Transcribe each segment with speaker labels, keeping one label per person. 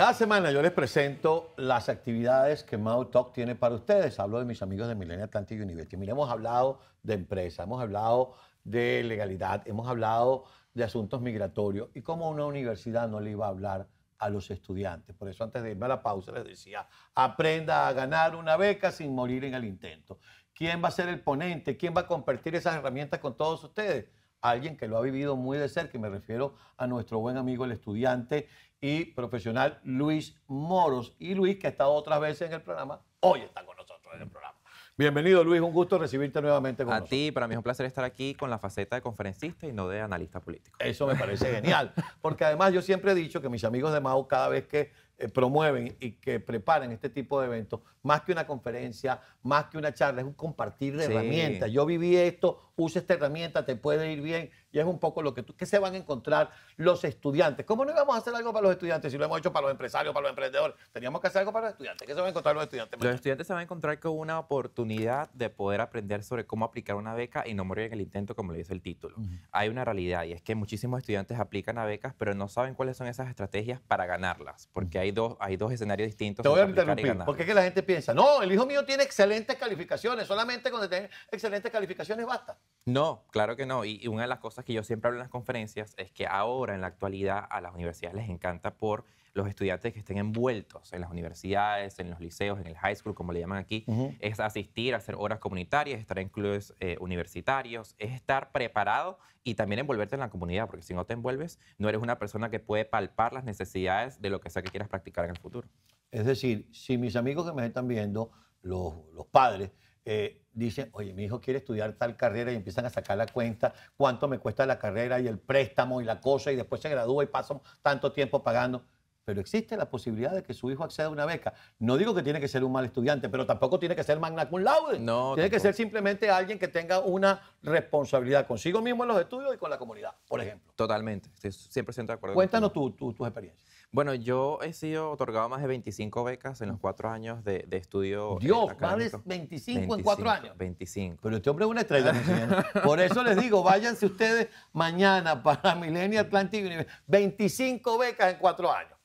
Speaker 1: Cada semana yo les presento las actividades que Mau Talk tiene para ustedes. Hablo de mis amigos de Millennium Atlantic University. Mira, hemos hablado de empresa, hemos hablado de legalidad, hemos hablado de asuntos migratorios y cómo una universidad no le iba a hablar a los estudiantes. Por eso antes de irme a la pausa les decía, aprenda a ganar una beca sin morir en el intento. ¿Quién va a ser el ponente? ¿Quién va a compartir esas herramientas con todos ustedes? alguien que lo ha vivido muy de cerca, y me refiero a nuestro buen amigo el estudiante y profesional Luis Moros. Y Luis, que ha estado otras veces en el programa, hoy está con nosotros en el
Speaker 2: programa. Bienvenido Luis,
Speaker 1: un gusto recibirte nuevamente con A
Speaker 2: ti, para mí es un placer estar aquí con la faceta de conferencista y no de analista político. Eso me parece genial,
Speaker 1: porque además yo siempre he dicho que mis amigos de MAU cada vez que eh, promueven y que preparen este tipo de eventos, más que una conferencia, más que una charla, es un compartir de herramientas. Yo viví esto, usa esta herramienta, te puede ir bien, y es un poco lo que tú, que se van a encontrar los estudiantes. ¿Cómo no íbamos a hacer algo para los estudiantes si lo hemos hecho para los empresarios, para los emprendedores? Teníamos que hacer algo para los estudiantes. ¿Qué se van a encontrar los estudiantes?
Speaker 2: Los estudiantes se van a encontrar con una oportunidad de poder aprender sobre cómo aplicar una beca y no morir en el intento, como le dice el título. Hay una realidad y es que muchísimos estudiantes aplican a becas, pero no saben cuáles son esas estrategias para ganarlas, porque hay hay dos, escenarios distintos. Te voy a porque es
Speaker 1: que la gente piensa, no, el hijo
Speaker 2: mío tiene excelentes calificaciones, solamente cuando tiene excelentes
Speaker 1: calificaciones basta.
Speaker 2: No, claro que no. y una de las cosas que yo siempre hablo en las conferencias es que ahora, en la actualidad, a las universidades les encanta por los estudiantes que estén envueltos en las universidades, en los liceos, en el high school, como le llaman aquí, es asistir, hacer horas comunitarias, estar en clubes eh, universitarios, es estar preparado y también envolverte en la comunidad, porque si no te envuelves, no eres una persona que puede palpar las necesidades de lo que sea que quieras practicar en el futuro. Es decir, si
Speaker 1: mis amigos que me están viendo, los, padres, eh, dicen, oye, mi hijo quiere estudiar tal carrera y empiezan a sacar la cuenta, cuánto me cuesta la carrera y el préstamo y la cosa, y después se gradúa y pasan tanto tiempo pagando pero existe la posibilidad de que su hijo acceda a una beca. No digo que tiene que ser un mal estudiante, pero tampoco tiene que ser magna cum laude. No, tiene que ser simplemente alguien que tenga
Speaker 2: una responsabilidad consigo mismo en los
Speaker 1: estudios y con la comunidad,
Speaker 2: por ejemplo. Totalmente, estoy 100% de acuerdo. Cuéntanos
Speaker 1: tu, tus experiencias.
Speaker 2: Bueno, yo he sido otorgado más de 25 becas en los cuatro años de, estudio. Eh, Dios, más de 25, en cuatro años. 25. Pero este hombre es una
Speaker 1: estrella. Por eso les digo, váyanse ustedes mañana para Millennial Atlantic University. 25 becas en cuatro años.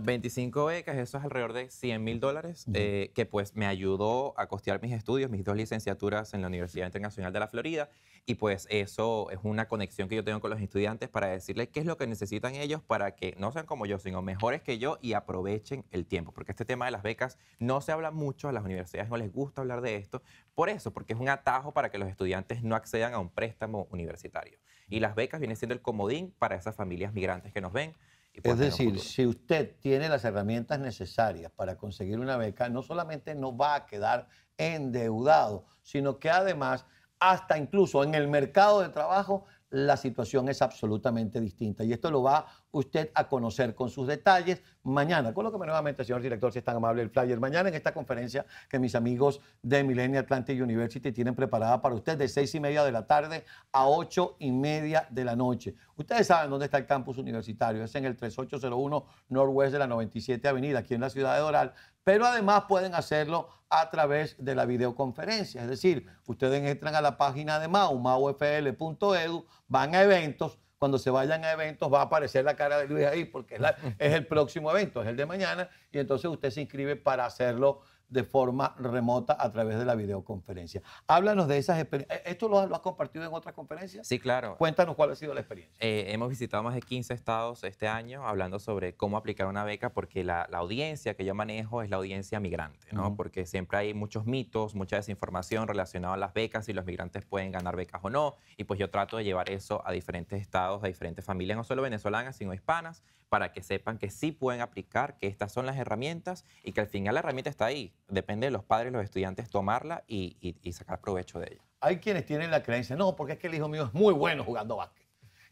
Speaker 2: 25 becas, eso es alrededor de 100 mil dólares, eh, que pues me ayudó a costear mis estudios, mis dos licenciaturas en la Universidad Internacional de la Florida. Y pues eso es una conexión que yo tengo con los estudiantes para decirles qué es lo que necesitan ellos para que no sean como yo, sino mejores que yo y aprovechen el tiempo. Porque este tema de las becas no se habla mucho, a las universidades no les gusta hablar de esto. Por eso, porque es un atajo para que los estudiantes no accedan a un préstamo universitario. Y las becas vienen siendo el comodín para esas familias migrantes que nos ven
Speaker 1: es pues, decir, si usted tiene las herramientas necesarias para conseguir una beca, no solamente no va a quedar endeudado, sino que además, hasta incluso en el mercado de trabajo, la situación es absolutamente distinta. Y esto lo va usted a conocer con sus detalles mañana. que nuevamente, señor director, si es tan amable el flyer. Mañana en esta conferencia que mis amigos de Millennium Atlantic University tienen preparada para usted de seis y media de la tarde a ocho y media de la noche. Ustedes saben dónde está el campus universitario. Es en el 3801 Northwest de la 97 Avenida, aquí en la ciudad de Doral pero además pueden hacerlo a través de la videoconferencia. Es decir, ustedes entran a la página de MAU, maufl.edu, van a eventos. Cuando se vayan a eventos va a aparecer la cara de Luis ahí porque es, es el próximo evento, es el de mañana, y entonces usted se inscribe para hacerlo de forma remota a través de la videoconferencia. Háblanos de esas experiencias. ¿e-, ¿Esto lo, has compartido en otras conferencias? Sí, claro. Cuéntanos cuál ha sido la experiencia.
Speaker 2: Eh, hemos visitado más de 15 estados este año hablando sobre cómo aplicar una beca porque la, la audiencia que yo manejo es la audiencia migrante, ¿no? Porque siempre hay muchos mitos, mucha desinformación relacionada a las becas, si los migrantes pueden ganar becas o no. Y pues yo trato de llevar eso a diferentes estados, a diferentes familias, no solo venezolanas, sino hispanas, para que sepan que sí pueden aplicar, que estas son las herramientas y que al final la herramienta está ahí depende de los padres y los estudiantes tomarla y, sacar provecho de ella.
Speaker 1: Hay quienes tienen la creencia, no, porque es que el hijo mío es muy bueno jugando básquet.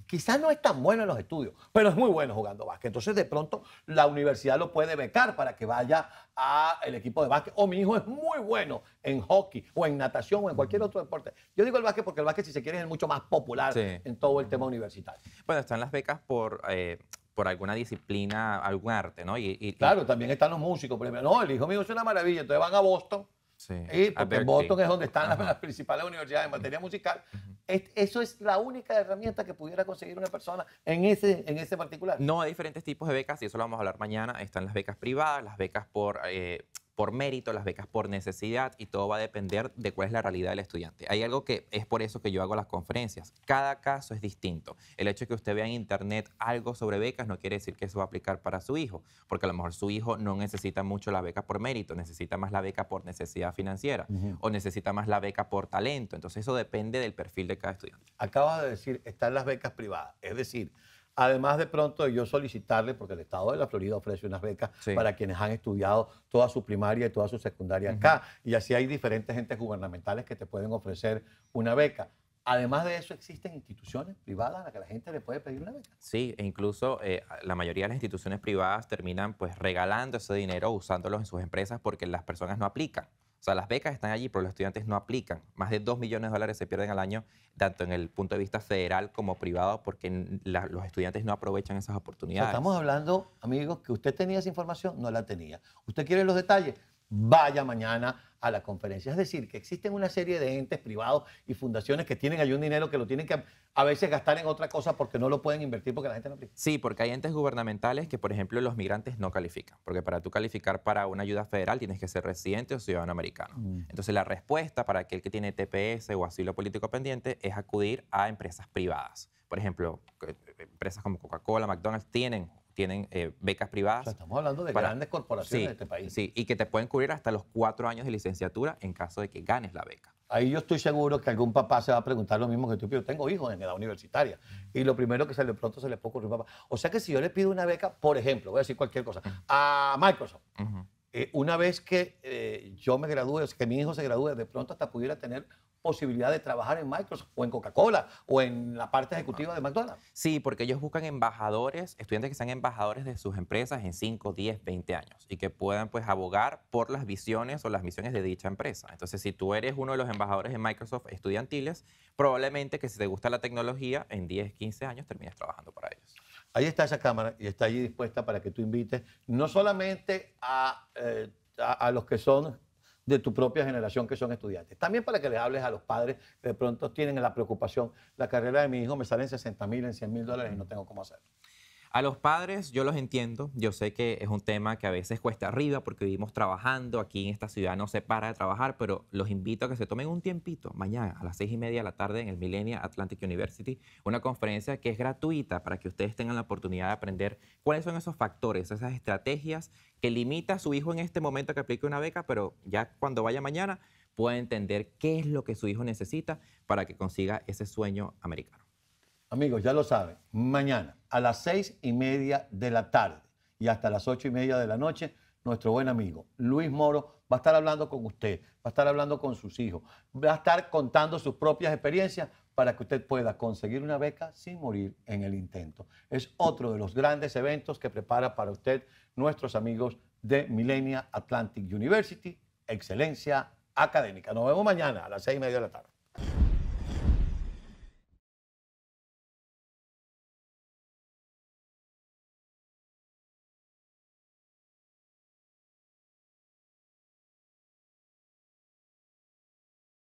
Speaker 1: Quizás no es tan bueno en los estudios, pero es muy bueno jugando básquet. Entonces, de pronto, la universidad lo puede becar para que vaya al equipo de básquet. O mi hijo es muy bueno en hockey, o en natación, o en cualquier otro deporte. Yo digo el básquet porque el básquet, si se quiere, es mucho más popular en todo el tema universitario.
Speaker 2: Bueno, están las becas por eh, por alguna disciplina, algún arte, ¿no? Y, claro, también están los músicos. Por no, el hijo mío
Speaker 1: es una maravilla, entonces van a Boston. Sí, y porque Boston es donde están las, principales universidades en materia musical. Es, eso es la única herramienta que pudiera conseguir una persona en ese, en ese particular.
Speaker 2: No, hay diferentes tipos de becas y eso lo vamos a hablar mañana. Están las becas privadas, las becas por eh, por mérito, las becas por necesidad y todo va a depender de cuál es la realidad del estudiante. Hay algo que es por eso que yo hago las conferencias. Cada caso es distinto. El hecho de que usted vea en internet algo sobre becas no quiere decir que eso va a aplicar para su hijo, porque a lo mejor su hijo no necesita mucho la beca por mérito, necesita más la beca por necesidad financiera o necesita más la beca por talento. Entonces eso depende del perfil de cada estudiante.
Speaker 1: Acabas de decir, están las becas privadas, es decir, Además, de pronto, yo solicitarle, porque el Estado de la Florida ofrece unas becas para quienes han estudiado toda su primaria y toda su secundaria acá. Y así hay diferentes entes gubernamentales que te pueden ofrecer una beca. Además de eso, existen instituciones privadas a las que la gente le puede pedir una beca.
Speaker 2: Sí, e incluso eh, la mayoría de las instituciones privadas terminan pues regalando ese dinero, usándolo en sus empresas porque las personas no aplican. O sea, las becas están allí, pero los estudiantes no aplican. Más de 2 millones de dólares se pierden al año, tanto en el punto de vista federal como privado, porque los estudiantes no aprovechan esas oportunidades. estamos
Speaker 1: hablando, amigos, que usted tenía esa información, no la tenía. ¿Usted quiere los detalles? vaya mañana a la conferencia. Es decir, que existen una serie de entes privados y fundaciones
Speaker 2: que tienen ahí un dinero que lo tienen que a veces gastar en otra cosa porque no lo pueden invertir porque la gente no aplica. Sí, porque hay entes gubernamentales que, por ejemplo, los migrantes no califican. Porque para tú calificar para una ayuda federal tienes que ser residente o ciudadano americano. Mm. Entonces, la respuesta para aquel que tiene TPS o asilo político pendiente es acudir a empresas privadas. Por ejemplo, empresas como Coca-Cola, McDonald's tienen tienen eh, becas privadas. estamos hablando de grandes corporaciones de este país. Sí, y que te pueden cubrir hasta los cuatro años de licenciatura en caso de que ganes la beca. Ahí yo estoy seguro que algún papá
Speaker 1: se va a preguntar lo mismo que tú, yo tengo hijos en edad universitaria y lo primero que sale de pronto se le puede ocurrir papá. O sea que si yo le pido una beca, por ejemplo, voy a decir cualquier cosa, a Microsoft, eh, una vez que eh, yo me gradúe, o que mi hijo se gradúe, de pronto hasta pudiera tener posibilidad de trabajar en Microsoft o en Coca-Cola o en la parte ejecutiva de McDonald's.
Speaker 2: Sí, porque ellos buscan embajadores, estudiantes que sean embajadores de sus empresas en 5, 10, 20 años y que puedan pues abogar por las visiones o las misiones de dicha empresa. Entonces, si tú eres uno de los embajadores en Microsoft estudiantiles, probablemente que si te gusta la tecnología, en 10, 15 años termines trabajando para ellos. Ahí está
Speaker 1: esa cámara y está allí dispuesta para que tú invites no solamente a eh, los que son de tu propia generación que son estudiantes. También para que les hables a los padres que de pronto tienen la preocupación, la carrera de mi hijo me sale en 60 mil, en 100 mil dólares y no tengo cómo hacerlo.
Speaker 2: A los padres yo los entiendo, yo sé que es un tema que a veces cuesta arriba porque vivimos trabajando, aquí en esta ciudad no se para de trabajar, pero los invito a que se tomen un tiempito mañana a las seis y media de la tarde en el Millenia Atlantic University, una conferencia que es gratuita para que ustedes tengan la oportunidad de aprender cuáles son esos factores, esas estrategias que limita a su hijo en este momento que aplique una beca, pero ya cuando vaya mañana pueda entender qué es lo que su hijo necesita para que consiga ese sueño americano.
Speaker 1: Amigos, ya lo saben, mañana a las seis y media de la tarde y hasta las ocho y media de la noche, nuestro buen amigo Luis Moro va a estar hablando con usted, va a estar hablando con sus hijos, va a estar contando sus propias experiencias para que usted pueda conseguir una beca sin morir en el intento. Es otro de los grandes eventos que prepara para usted nuestros amigos de Millenia Atlantic University, Excelencia Académica. Nos vemos mañana a las seis y media de la tarde.